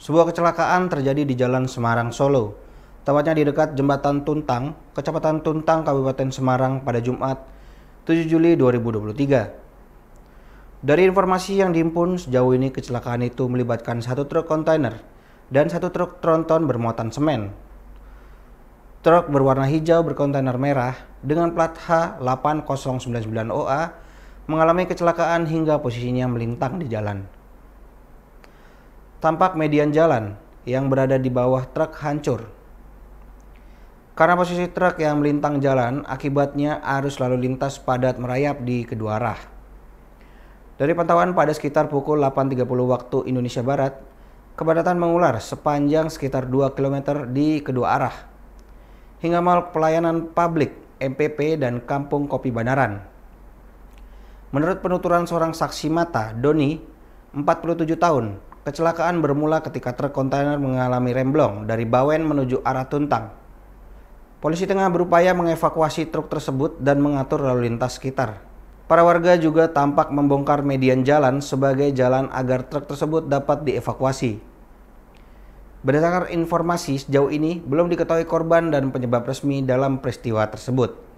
Sebuah kecelakaan terjadi di Jalan Semarang Solo, tepatnya di dekat Jembatan Tuntang, Kecamatan Tuntang, Kabupaten Semarang pada Jumat 7 Juli 2023. Dari informasi yang dihimpun, sejauh ini kecelakaan itu melibatkan satu truk kontainer dan satu truk tronton bermuatan semen. Truk berwarna hijau berkontainer merah dengan plat H8099OA mengalami kecelakaan hingga posisinya melintang di jalan. Tampak median jalan yang berada di bawah truk hancur. Karena posisi truk yang melintang jalan, akibatnya arus lalu lintas padat merayap di kedua arah. Dari pantauan pada sekitar pukul 8.30 waktu Indonesia Barat, kepadatan mengular sepanjang sekitar 2 km di kedua arah. Hingga mal pelayanan publik MPP dan Kampung Kopi Banaran. Menurut penuturan seorang saksi mata, Doni, 47 tahun, Kecelakaan bermula ketika truk kontainer mengalami remblong dari Bawen menuju arah Tuntang. Polisi tengah berupaya mengevakuasi truk tersebut dan mengatur lalu lintas sekitar. Para warga juga tampak membongkar median jalan sebagai jalan agar truk tersebut dapat dievakuasi. Berdasarkan informasi sejauh ini, belum diketahui korban dan penyebab resmi dalam peristiwa tersebut.